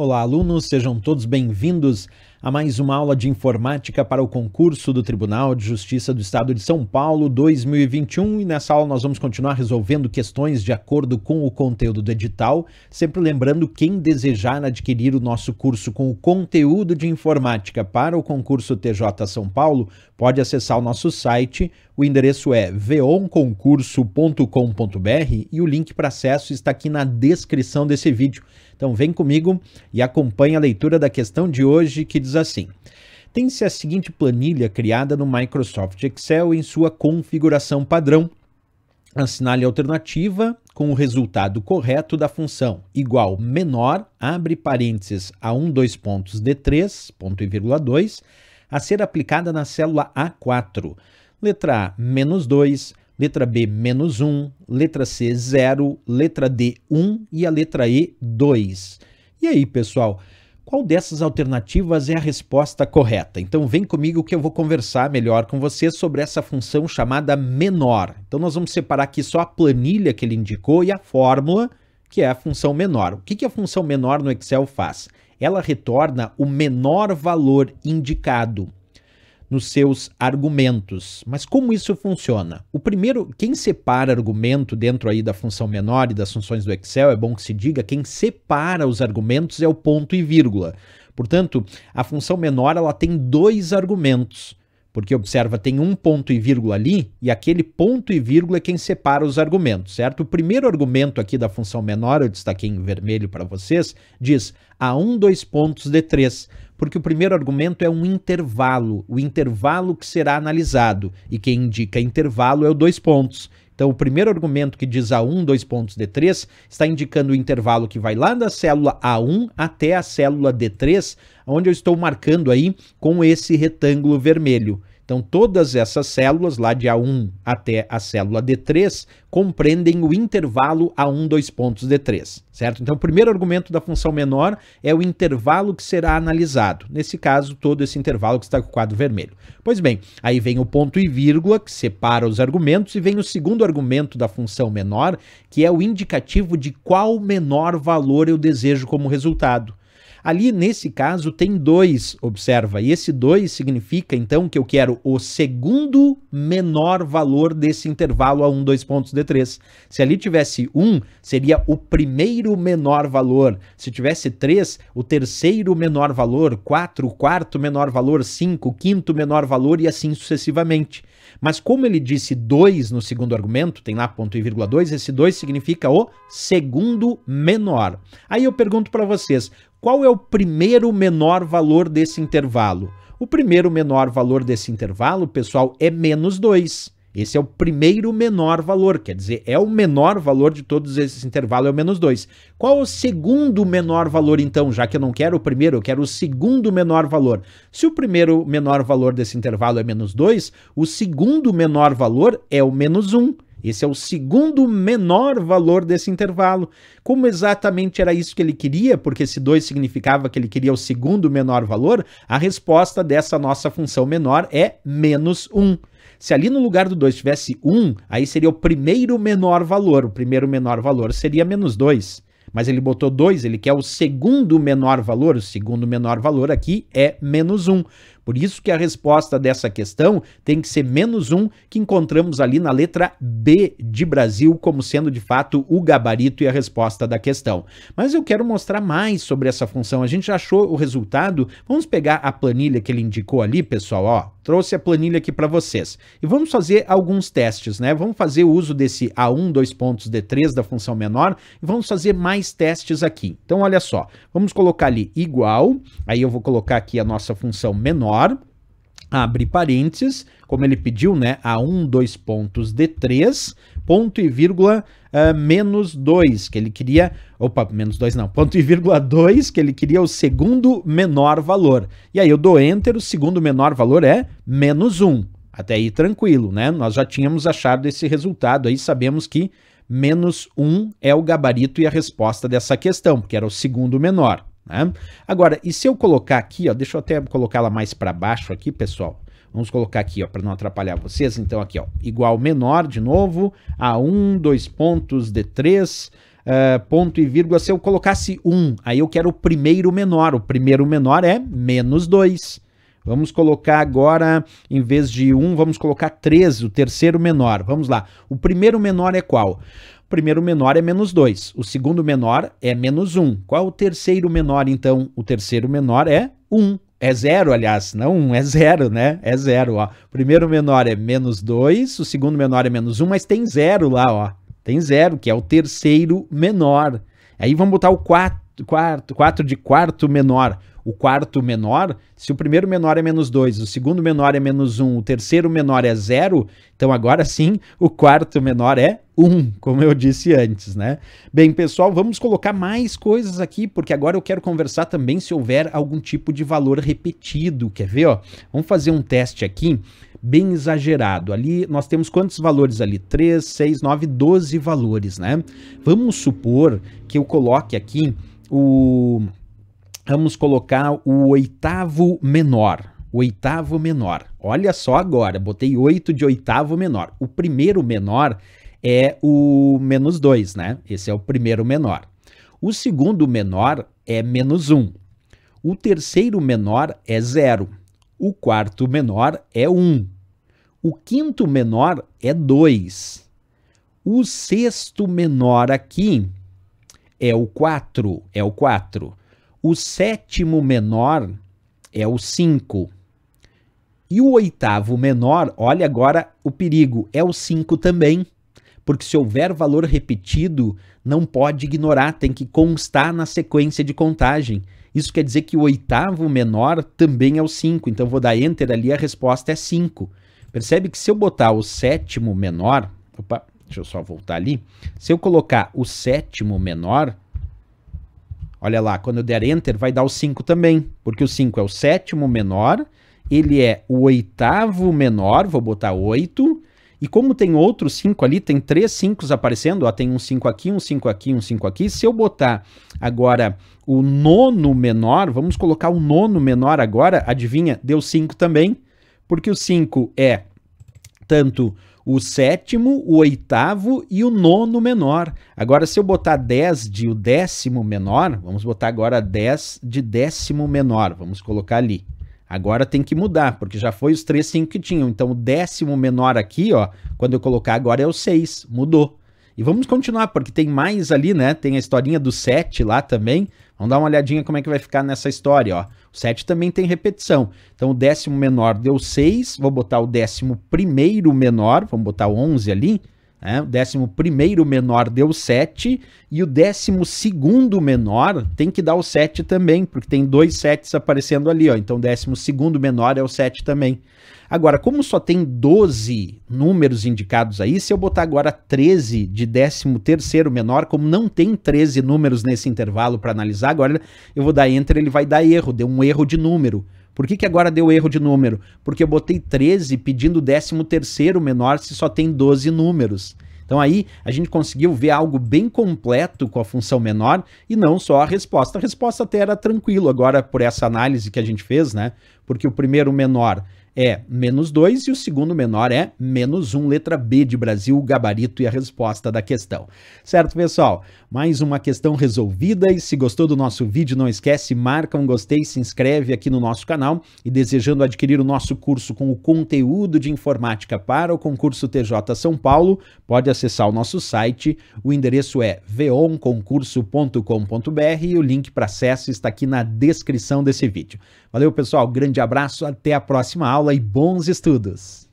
Olá, alunos, sejam todos bem-vindos a mais uma aula de informática para o concurso do Tribunal de Justiça do Estado de São Paulo 2021 e nessa aula nós vamos continuar resolvendo questões de acordo com o conteúdo do edital, sempre lembrando quem desejar adquirir o nosso curso com o conteúdo de informática para o concurso TJ São Paulo, pode acessar o nosso site, o endereço é veonconcurso.com.br e o link para acesso está aqui na descrição desse vídeo. Então vem comigo e acompanhe a leitura da questão de hoje que diz assim: tem-se a seguinte planilha criada no Microsoft Excel em sua configuração padrão. Assinale a alternativa com o resultado correto da função igual menor, abre parênteses a 1, 2 pontos D3, ponto e vírgula 2, a ser aplicada na célula A4. Letra A, menos 2, letra B, menos 1, letra C, 0, letra D, 1 e a letra E, 2. E aí, pessoal? qual dessas alternativas é a resposta correta. Então vem comigo que eu vou conversar melhor com você sobre essa função chamada menor. Então nós vamos separar aqui só a planilha que ele indicou e a fórmula, que é a função menor. O que, que a função menor no Excel faz? Ela retorna o menor valor indicado nos seus argumentos. Mas como isso funciona? O primeiro, quem separa argumento dentro aí da função menor e das funções do Excel, é bom que se diga, quem separa os argumentos é o ponto e vírgula. Portanto, a função menor ela tem dois argumentos, porque observa, tem um ponto e vírgula ali, e aquele ponto e vírgula é quem separa os argumentos, certo? O primeiro argumento aqui da função menor, eu destaquei em vermelho para vocês, diz a1, dois pontos, D3. Porque o primeiro argumento é um intervalo, o intervalo que será analisado. E quem indica intervalo é o dois pontos. Então, o primeiro argumento que diz A1, dois pontos D3, está indicando o intervalo que vai lá da célula A1 até a célula D3, onde eu estou marcando aí com esse retângulo vermelho. Então, todas essas células, lá de A1 até a célula D3, compreendem o intervalo A1, dois pontos D3, certo? Então, o primeiro argumento da função menor é o intervalo que será analisado. Nesse caso, todo esse intervalo que está com o quadro vermelho. Pois bem, aí vem o ponto e vírgula, que separa os argumentos, e vem o segundo argumento da função menor, que é o indicativo de qual menor valor eu desejo como resultado. Ali, nesse caso, tem dois, observa, e esse dois significa, então, que eu quero o segundo menor valor desse intervalo a 1, 2 pontos D3. Se ali tivesse 1, seria o primeiro menor valor. Se tivesse 3, o terceiro menor valor, 4, o quarto menor valor, 5, o quinto menor valor e assim sucessivamente. Mas como ele disse 2 no segundo argumento, tem lá ponto e vírgula 2, esse 2 significa o segundo menor. Aí eu pergunto para vocês, qual é o primeiro menor valor desse intervalo? O primeiro menor valor desse intervalo, pessoal, é menos 2. Esse é o primeiro menor valor, quer dizer, é o menor valor de todos esses intervalos, é o menos 2. Qual o segundo menor valor, então? Já que eu não quero o primeiro, eu quero o segundo menor valor. Se o primeiro menor valor desse intervalo é menos 2, o segundo menor valor é o menos 1. Um. Esse é o segundo menor valor desse intervalo. Como exatamente era isso que ele queria, porque esse 2 significava que ele queria o segundo menor valor, a resposta dessa nossa função menor é menos 1. Um. Se ali no lugar do 2 tivesse 1, um, aí seria o primeiro menor valor. O primeiro menor valor seria menos 2. Mas ele botou 2, ele quer o segundo menor valor. O segundo menor valor aqui é menos 1. Um. Por isso que a resposta dessa questão tem que ser menos um, que encontramos ali na letra B de Brasil, como sendo de fato o gabarito e a resposta da questão. Mas eu quero mostrar mais sobre essa função. A gente já achou o resultado. Vamos pegar a planilha que ele indicou ali, pessoal. Ó, trouxe a planilha aqui para vocês. E vamos fazer alguns testes, né? Vamos fazer o uso desse A1, dois pontos, D3 da função menor e vamos fazer mais testes aqui. Então, olha só. Vamos colocar ali igual, aí eu vou colocar aqui a nossa função menor menor, abre parênteses, como ele pediu, né, a 1, 2 pontos de 3, ponto e vírgula uh, menos 2, que ele queria, opa, menos 2 não, ponto e vírgula 2, que ele queria o segundo menor valor. E aí eu dou enter, o segundo menor valor é menos 1. Até aí tranquilo, né? Nós já tínhamos achado esse resultado, aí sabemos que menos 1 é o gabarito e a resposta dessa questão, porque era o segundo menor. Né? Agora, e se eu colocar aqui, ó, deixa eu até colocar ela mais para baixo aqui, pessoal. Vamos colocar aqui, ó, para não atrapalhar vocês. Então, aqui, ó, igual menor de novo, a 1, 2 pontos de 3, uh, eh, ponto e vírgula. Se eu colocasse 1, aí eu quero o primeiro menor. O primeiro menor é menos 2. Vamos colocar agora, em vez de 1, vamos colocar 3, o terceiro menor. Vamos lá. O primeiro menor é qual? primeiro menor é menos 2, o segundo menor é menos 1. Um. Qual é o terceiro menor, então? O terceiro menor é 1. Um. É zero, aliás, não um, é zero, né? É zero, ó. O primeiro menor é menos 2, o segundo menor é menos 1, um, mas tem zero lá, ó. Tem zero, que é o terceiro menor. Aí vamos botar o 4, quarto, 4 de quarto menor. O quarto menor, se o primeiro menor é menos 2, o segundo menor é menos 1, um, o terceiro menor é zero, então agora sim o quarto menor é um, como eu disse antes, né? Bem, pessoal, vamos colocar mais coisas aqui, porque agora eu quero conversar também se houver algum tipo de valor repetido. Quer ver, ó? Vamos fazer um teste aqui, bem exagerado. Ali nós temos quantos valores ali? 3, 6, 9, 12 valores, né? Vamos supor que eu coloque aqui o... Vamos colocar o oitavo menor, o oitavo menor. Olha só agora, botei oito de oitavo menor. O primeiro menor é o menos 2, né? Esse é o primeiro menor. O segundo menor é menos 1. O terceiro menor é 0. O quarto menor é 1. O quinto menor é 2. O sexto menor aqui é o 4, é o 4. O sétimo menor é o 5. E o oitavo menor, olha agora o perigo, é o 5 também porque se houver valor repetido, não pode ignorar, tem que constar na sequência de contagem. Isso quer dizer que o oitavo menor também é o 5. Então vou dar enter ali, a resposta é 5. Percebe que se eu botar o sétimo menor, opa, deixa eu só voltar ali. Se eu colocar o sétimo menor, olha lá, quando eu der enter vai dar o 5 também, porque o 5 é o sétimo menor, ele é o oitavo menor, vou botar 8, e como tem outros 5 ali, tem três 5 aparecendo, ó, tem um 5 aqui, um 5 aqui, um 5 aqui. Se eu botar agora o nono menor, vamos colocar o nono menor agora, adivinha, deu 5 também, porque o 5 é tanto o sétimo, o oitavo e o nono menor. Agora, se eu botar 10 de o décimo menor, vamos botar agora 10 de décimo menor, vamos colocar ali. Agora tem que mudar, porque já foi os 3, 5 que tinham. Então o décimo menor aqui, ó, quando eu colocar agora é o 6, mudou. E vamos continuar, porque tem mais ali, né? Tem a historinha do 7 lá também. Vamos dar uma olhadinha como é que vai ficar nessa história, ó. O 7 também tem repetição. Então o décimo menor deu 6, vou botar o décimo primeiro menor, vamos botar o 11 ali. Né? o décimo primeiro menor deu 7 e o décimo segundo menor tem que dar o 7 também, porque tem dois sets aparecendo ali, ó. Então, décimo segundo menor é o 7 também. Agora, como só tem 12 números indicados aí, se eu botar agora 13 de décimo terceiro menor, como não tem 13 números nesse intervalo para analisar, agora eu vou dar enter, ele vai dar erro, deu um erro de número. Por que, que agora deu erro de número? Porque eu botei 13 pedindo o 13 terceiro menor se só tem 12 números. Então aí a gente conseguiu ver algo bem completo com a função menor e não só a resposta. A resposta até era tranquilo agora por essa análise que a gente fez, né? Porque o primeiro menor é menos 2 e o segundo menor é menos 1, um, letra B de Brasil, o gabarito e a resposta da questão. Certo, pessoal? Mais uma questão resolvida e se gostou do nosso vídeo, não esquece, marca um gostei, se inscreve aqui no nosso canal e desejando adquirir o nosso curso com o conteúdo de informática para o concurso TJ São Paulo, pode acessar o nosso site, o endereço é veonconcurso.com.br e o link para acesso está aqui na descrição desse vídeo. Valeu, pessoal, grande abraço, até a próxima aula e bons estudos!